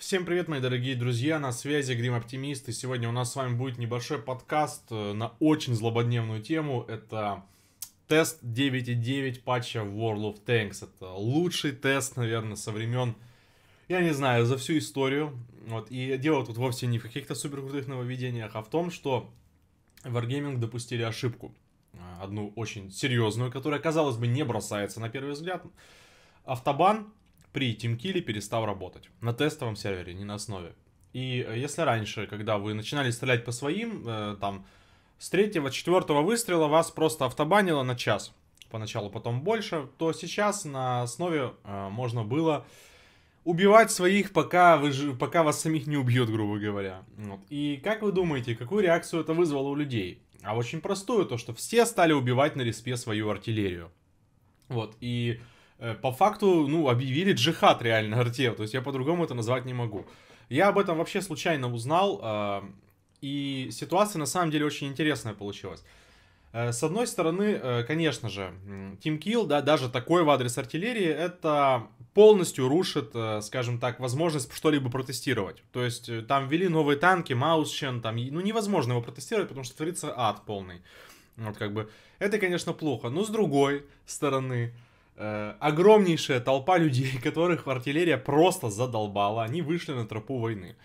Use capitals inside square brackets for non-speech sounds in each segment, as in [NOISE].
Всем привет, мои дорогие друзья, на связи Грим Оптимист, и сегодня у нас с вами будет небольшой подкаст э, на очень злободневную тему, это тест 9.9 патча World of Tanks, это лучший тест, наверное, со времен, я не знаю, за всю историю, вот, и дело тут вовсе не в каких-то супер крутых нововведениях, а в том, что Wargaming допустили ошибку, э, одну очень серьезную, которая, казалось бы, не бросается на первый взгляд, автобан при TeamKill перестал работать на тестовом сервере, не на основе. И э, если раньше, когда вы начинали стрелять по своим, э, там, с третьего, четвертого выстрела вас просто автобанило на час, поначалу потом больше, то сейчас на основе э, можно было убивать своих, пока, вы, пока вас самих не убьют, грубо говоря. Вот. И как вы думаете, какую реакцию это вызвало у людей? А очень простую, то что все стали убивать на респе свою артиллерию. Вот, и Э, по факту, ну, объявили джихад реально Артеев, то есть я по-другому это назвать не могу. Я об этом вообще случайно узнал, а, и ситуация на самом деле очень интересная получилась. Э, с одной стороны, э, конечно же, Team Kill, да, даже такой в адрес артиллерии, это полностью рушит, скажем так, возможность что-либо протестировать. То есть там ввели новые танки, Маусчен, там, ну, невозможно его протестировать, потому что творится ад полный. Вот как бы, это, конечно, плохо. Но с другой стороны, Э, огромнейшая толпа людей, [LAUGHS] которых артиллерия просто задолбала. Они вышли на тропу войны.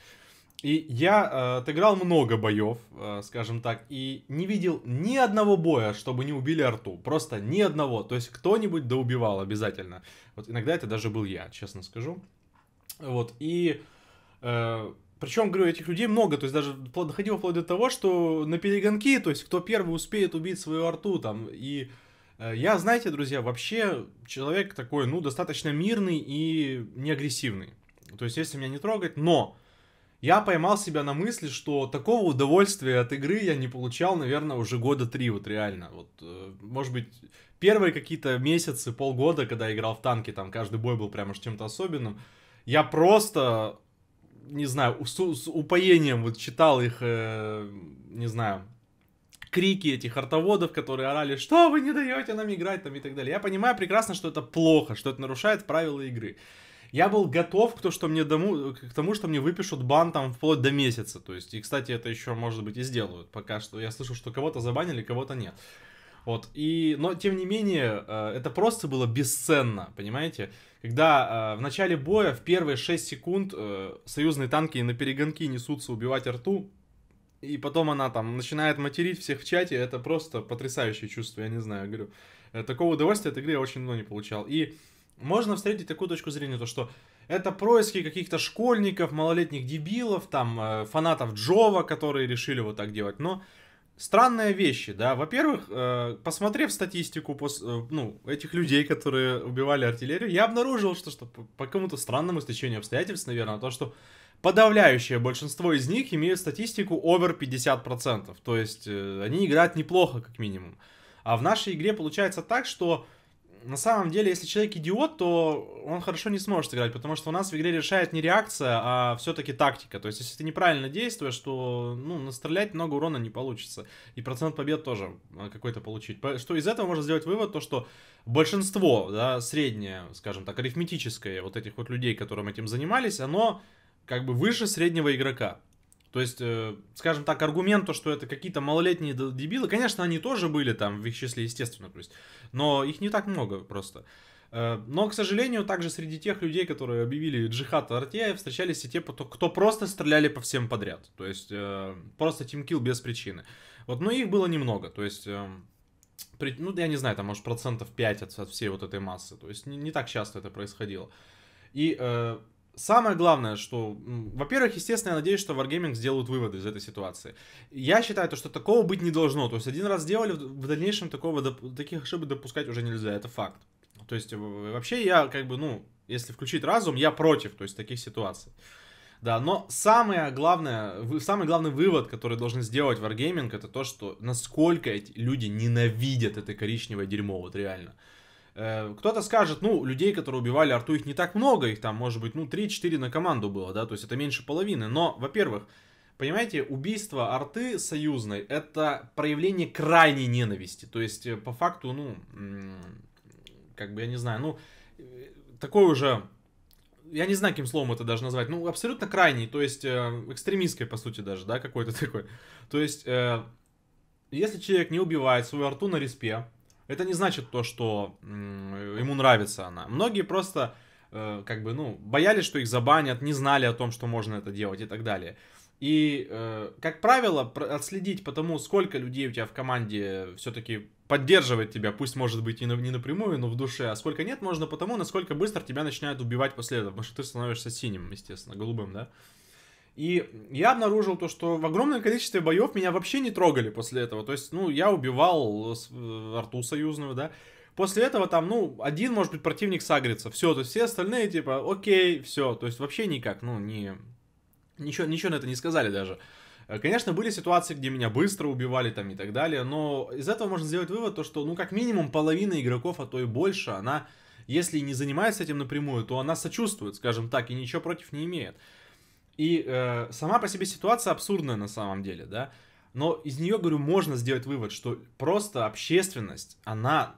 И я э, отыграл много боев, э, скажем так, и не видел ни одного боя, чтобы не убили арту. Просто ни одного. То есть кто-нибудь да убивал обязательно. Вот иногда это даже был я, честно скажу. Вот, и... Э, причем, говорю, этих людей много, то есть даже доходило вплоть до того, что на перегонки, то есть кто первый успеет убить свою арту там, и Э, я, знаете, друзья, вообще человек такой, ну, достаточно мирный и не агрессивный. То есть, если меня не трогать, но я поймал себя на мысли, что такого удовольствия от игры я не получал, наверное, уже года три, вот реально. Вот, э, может быть, первые какие-то месяцы, полгода, когда я играл в танки, там каждый бой был прямо чем-то особенным, я просто, не знаю, с, упоением вот читал их, э, не знаю, крики этих артоводов, которые орали, что вы не даете нам играть там и так далее. Я понимаю прекрасно, что это плохо, что это нарушает правила игры. Я был готов к, то, что мне дому, к тому, что мне выпишут бан там вплоть до месяца. То есть, и, кстати, это еще, может быть, и сделают. Пока что я слышал, что кого-то забанили, кого-то нет. Вот, и, но, тем не менее, э, это просто было бесценно, понимаете? Когда э, в начале боя, в первые 6 секунд, э, союзные танки на перегонки несутся убивать арту. И потом она там начинает материть всех в чате. Это просто потрясающее чувство, я не знаю, говорю. Э, такого удовольствия от игры я очень давно не получал. И можно встретить такую точку зрения, то что это происки каких-то школьников, малолетних дебилов, там, э, фанатов Джова, которые решили вот так делать. Но странные вещи, да. Во-первых, э, посмотрев статистику пос, ну, этих людей, которые убивали артиллерию, я обнаружил, что, что по какому-то странному стечению обстоятельств, наверное, то, что подавляющее большинство из них имеют статистику over 50%. То есть э, они играют неплохо, как минимум. А в нашей игре получается так, что на самом деле, если человек идиот, то он хорошо не сможет играть, потому что у нас в игре решает не реакция, а все-таки тактика. То есть, если ты неправильно действуешь, то ну, настрелять много урона не получится. И процент побед тоже э, какой-то получить. Что из этого можно сделать вывод, то что большинство, да, среднее, скажем так, арифметическое вот этих вот людей, которым этим занимались, оно как бы выше среднего игрока. То есть, э, скажем так, аргумент, то, что это какие-то малолетние дебилы, конечно, они тоже были там в их числе, естественно, то есть, но их не так много просто. Э, но, к сожалению, также среди тех людей, которые объявили джихад Артея, встречались и те, кто просто стреляли по всем подряд. То есть, э, просто тимкил без причины. Вот, но их было немного, то есть... Эм, ну, я не знаю, там, может, процентов 5 от, всей вот этой массы. То есть не, так часто это происходило. И Самое главное, что, во-первых, естественно, я надеюсь, что Wargaming сделают выводы из этой ситуации. Я считаю, то, что такого быть не должно. То есть один раз сделали, в дальнейшем такого, таких ошибок допускать уже нельзя, это факт. То есть э, вообще я как бы, ну, если включить разум, я против, то есть таких ситуаций. Да, но самое главное, самый главный вывод, который должны сделать Wargaming, это то, что насколько эти люди ненавидят это коричневое дерьмо, вот реально. Э, кто-то скажет, ну, людей, которые убивали арту, их не так много, их там, может быть, ну, 3-4 на команду было, да, то есть это меньше половины. Но, во-первых, понимаете, убийство арты союзной — это проявление крайней ненависти. То есть, э, по факту, ну, как бы, я не знаю, ну, э, такой уже я не знаю, каким словом это даже назвать, ну, абсолютно крайний, то есть э, экстремистской, по сути, даже, да, какой-то [LAUGHS] такой. То есть, э, если человек не убивает свою арту на респе, это не значит то, что ему нравится она. Многие просто э, как бы, ну, боялись, что их забанят, не знали о том, что можно это делать и так далее. И, э, как правило, отследить по тому, сколько людей у тебя в команде все-таки поддерживает тебя, пусть, может быть, и на, не напрямую, но в душе, а сколько нет, можно потому, насколько быстро тебя начинают убивать после этого, потому что ты становишься синим, естественно, голубым, да? И я обнаружил то, что в огромном количестве боев меня вообще не трогали после этого. То есть, ну, я убивал арту э, союзную, да. После этого там, ну, один, может быть, противник сагрится. Все, то есть все остальные, типа, окей, все. То есть вообще никак, ну, не... Ничего, ничего на это не сказали даже. Э, конечно, были ситуации, где меня быстро убивали там и так далее, но из этого можно сделать вывод, то что, ну, как минимум половина игроков, а то и больше, она, если не занимается этим напрямую, то она сочувствует, скажем так, и ничего против не имеет. И э, сама по себе ситуация абсурдная на самом деле, да. Но из нее, говорю, можно сделать вывод, что просто общественность, она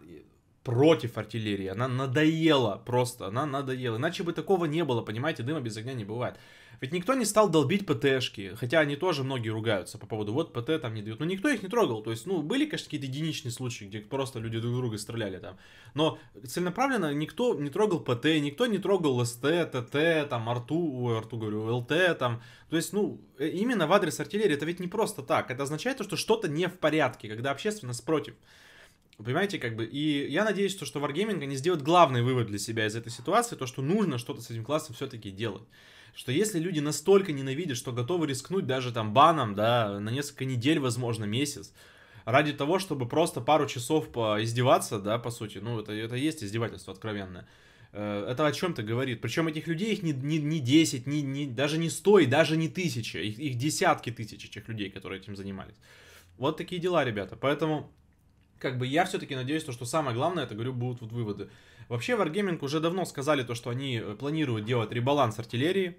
против артиллерии. Она надоела просто, она надоела. Иначе бы такого не было, понимаете, дыма без огня не бывает. Ведь никто не стал долбить ПТшки, хотя они тоже многие ругаются по поводу, вот ПТ там не дают. Но никто их не трогал, то есть, ну, были, конечно, какие-то единичные случаи, где просто люди друг друга стреляли там. Но целенаправленно никто не трогал ПТ, никто не трогал СТ, ТТ, там, арту, арту говорю, ЛТ там. То есть, ну, э, именно в адрес артиллерии это ведь не просто так. Это означает то, что что-то не в порядке, когда общественность против понимаете, как бы, и я надеюсь, что, что Wargaming, они сделают главный вывод для себя из этой ситуации, то, что нужно что-то с этим классом все-таки делать. Что если люди настолько ненавидят, что готовы рискнуть даже там баном, да, на несколько недель, возможно, месяц, ради того, чтобы просто пару часов поиздеваться, да, по сути, ну, это, это есть издевательство откровенное, э, это о чем-то говорит. Причем этих людей, их не, не, не 10, не, не, даже не 100 и даже не тысяча, их, их десятки тысяч этих людей, которые этим занимались. Вот такие дела, ребята. Поэтому как бы я все-таки надеюсь, то, что самое главное, это, говорю, будут вот выводы. Вообще, Wargaming уже давно сказали то, что они э, планируют делать ребаланс артиллерии,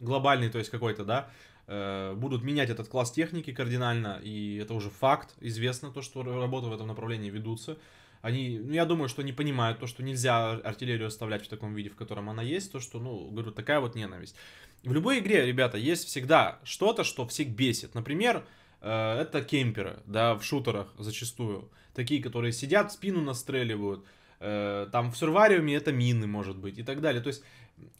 глобальный, то есть какой-то, да, э, будут менять этот класс техники кардинально, и это уже факт, известно то, что работы в этом направлении ведутся. Они, ну, я думаю, что они понимают то, что нельзя артиллерию оставлять в таком виде, в котором она есть, то, что, ну, говорю, такая вот ненависть. В любой игре, ребята, есть всегда что-то, что всех бесит. Например, Э, это кемперы, да, в шутерах зачастую. Такие, которые сидят, спину настреливают. Э, там в сурвариуме это мины, может быть, и так далее. То есть,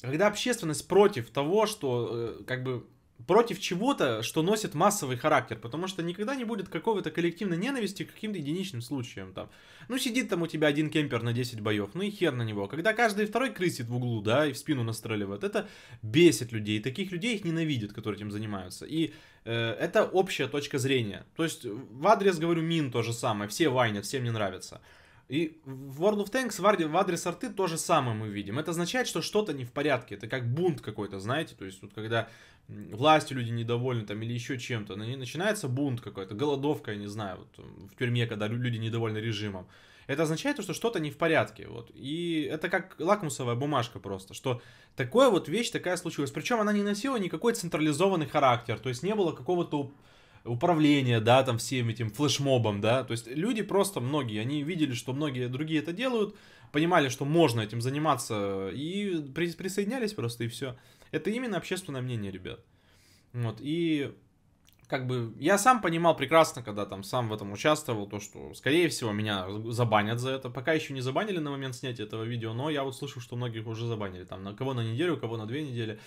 когда общественность против того, что э, как бы против чего-то, что носит массовый характер, потому что никогда не будет какого-то коллективной ненависти к каким-то единичным случаям там. Ну, сидит там у тебя один кемпер на 10 боев, ну и хер на него. Когда каждый второй крысит в углу, да, и в спину настреливает, это бесит людей, и таких людей их ненавидят, которые этим занимаются. И э, это общая точка зрения. То есть в адрес, говорю, мин то же самое, все вайнят, всем не нравится. И в World of Tanks в адрес арты то же самое мы видим. Это означает, что что-то не в порядке. Это как бунт какой-то, знаете. То есть тут когда властью люди недовольны там или еще чем-то, начинается бунт какой-то, голодовка, я не знаю, вот, в тюрьме, когда люди недовольны режимом. Это означает, что что-то не в порядке. Вот. И это как лакмусовая бумажка просто, что такое вот вещь такая случилась. Причем она не носила никакой централизованный характер. То есть не было какого-то управление, да, там всем этим флешмобом, да, то есть люди просто многие, они видели, что многие другие это делают, понимали, что можно этим заниматься и при, присоединялись просто и все. Это именно общественное мнение, ребят. Вот, и как бы я сам понимал прекрасно, когда там сам в этом участвовал, то, что, скорее всего, меня забанят за это. Пока еще не забанили на момент снятия этого видео, но я вот слышал, что многих уже забанили. Там на кого на неделю, кого на две недели.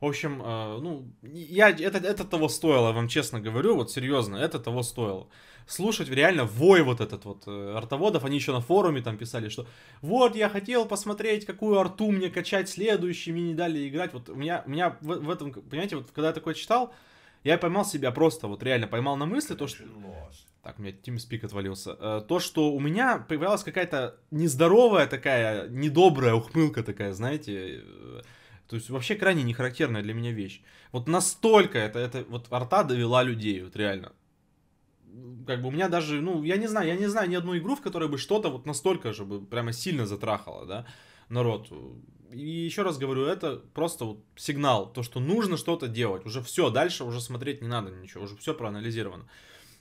В общем, э, ну, я, это, это того стоило, вам честно говорю, вот серьезно, это того стоило. Слушать реально вой вот этот вот э, артоводов, они еще на форуме там писали, что вот я хотел посмотреть, какую арту мне качать следующий, мне не дали играть. Вот у меня, у меня в, в этом, понимаете, вот когда я такое читал, я поймал себя просто, вот реально поймал на мысли то, что... Так, у меня TeamSpeak отвалился. Э, то, что у меня появлялась какая-то нездоровая такая, недобрая ухмылка такая, знаете, то есть вообще крайне нехарактерная для меня вещь. Вот настолько это, это вот арта довела людей, вот реально. Как бы у меня даже, ну, я не знаю, я не знаю ни одну игру, в которой бы что-то вот настолько же бы прямо сильно затрахало, да, народ. И еще раз говорю, это просто вот сигнал, то, что нужно что-то делать. Уже все, дальше уже смотреть не надо ничего, уже все проанализировано.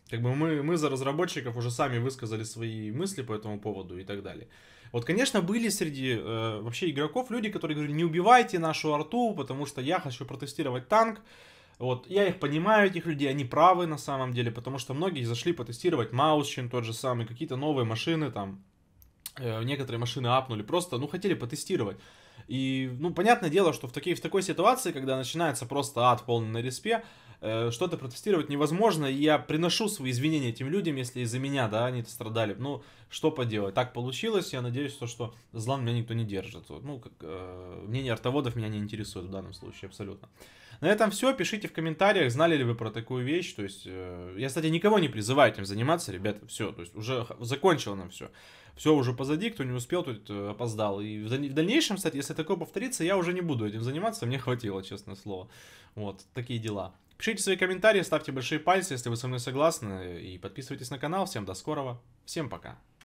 Как бы мы, мы за разработчиков уже сами высказали свои мысли по этому поводу и так далее. Вот, конечно, были среди э, вообще игроков люди, которые говорили, не убивайте нашу арту, потому что я хочу протестировать танк. Вот, я их понимаю, этих людей, они правы на самом деле, потому что многие зашли потестировать Маусчин тот же самый, какие-то новые машины там, э, некоторые машины апнули, просто, ну, хотели потестировать. И, ну, понятное дело, что в, такие, в такой ситуации, когда начинается просто ад полный на респе, э, что-то протестировать невозможно. И я приношу свои извинения этим людям, если из-за меня, да, они страдали. Ну, что поделать, так получилось, я надеюсь, то, что зла меня никто не держит. ну, как, э, мнение артоводов меня не интересует в данном случае абсолютно. На этом все, пишите в комментариях, знали ли вы про такую вещь, то есть, э, я, кстати, никого не призываю этим заниматься, ребята, все, то есть, уже закончила нам все. Все уже позади, кто не успел, тот э, опоздал. И в дальнейшем, кстати, если такое повторится, я уже не буду этим заниматься, мне хватило, честное слово. Вот, такие дела. Пишите свои комментарии, ставьте большие пальцы, если вы со мной согласны, и подписывайтесь на канал. Всем до скорого, всем пока.